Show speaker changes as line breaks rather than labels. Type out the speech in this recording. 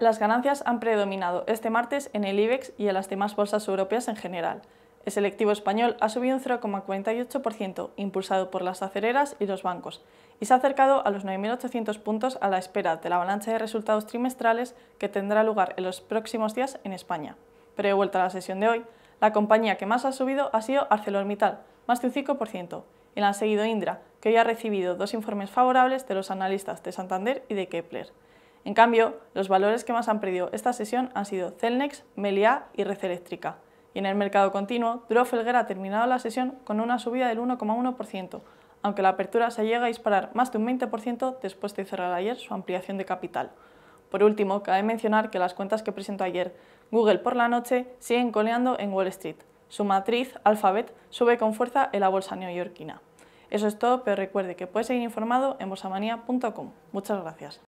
Las ganancias han predominado este martes en el IBEX y en las demás bolsas europeas en general. El selectivo español ha subido un 0,48%, impulsado por las acereras y los bancos, y se ha acercado a los 9.800 puntos a la espera de la avalancha de resultados trimestrales que tendrá lugar en los próximos días en España. Pero de vuelta a la sesión de hoy, la compañía que más ha subido ha sido ArcelorMittal, más de un 5%, y la ha seguido Indra, que hoy ha recibido dos informes favorables de los analistas de Santander y de Kepler. En cambio, los valores que más han perdido esta sesión han sido Celnex, Meliá y Red Y en el mercado continuo, Drofelger ha terminado la sesión con una subida del 1,1%, aunque la apertura se llega a disparar más de un 20% después de cerrar ayer su ampliación de capital. Por último, cabe mencionar que las cuentas que presentó ayer Google por la noche siguen coleando en Wall Street. Su matriz, Alphabet, sube con fuerza en la bolsa neoyorquina. Eso es todo, pero recuerde que puede seguir informado en bolsamanía.com. Muchas gracias.